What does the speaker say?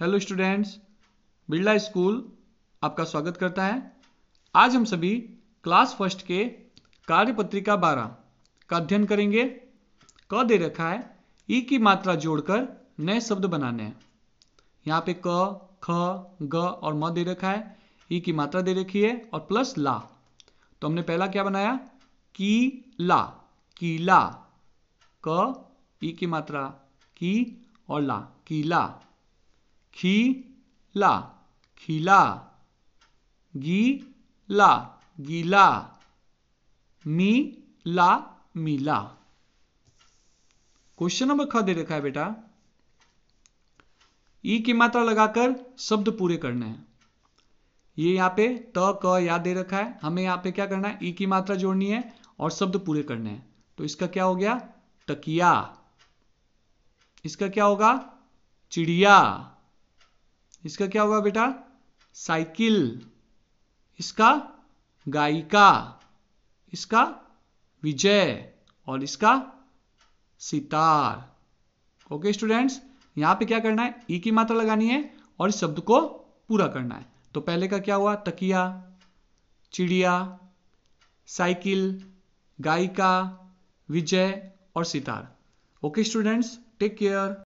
hello students Birla school आपका स्वागत करता है आज हम सभी क्लास फर्स्ट के कार्य पत्रिका बारह का अध्ययन करेंगे क दे रखा है ई e की मात्रा जोड़कर नए शब्द बनाने हैं यहाँ पे क ख ग और म दे रखा है ई e की मात्रा दे रखी है और प्लस ला तो हमने पहला क्या बनाया की ला की ला क ई e की मात्रा की और ला की ला खीला खिला गीला गीला मीला क्वेश्चन नंबर ख दे रखा है बेटा ई e की मात्रा लगाकर शब्द पूरे करने हैं ये यहाँ पे त क याद दे रखा है हमें यहाँ पे क्या करना है ई e की मात्रा जोड़नी है और शब्द पूरे करने हैं तो इसका क्या हो गया तकिया इसका क्या होगा चिड़िया इसका क्या होगा बेटा साइकिल इसका गायिका इसका विजय और इसका सितार ओके स्टूडेंट्स यहां पे क्या करना है ई e की मात्रा लगानी है और इस शब्द को पूरा करना है तो पहले का क्या हुआ तकिया चिड़िया साइकिल गायिका विजय और sitar okay students take care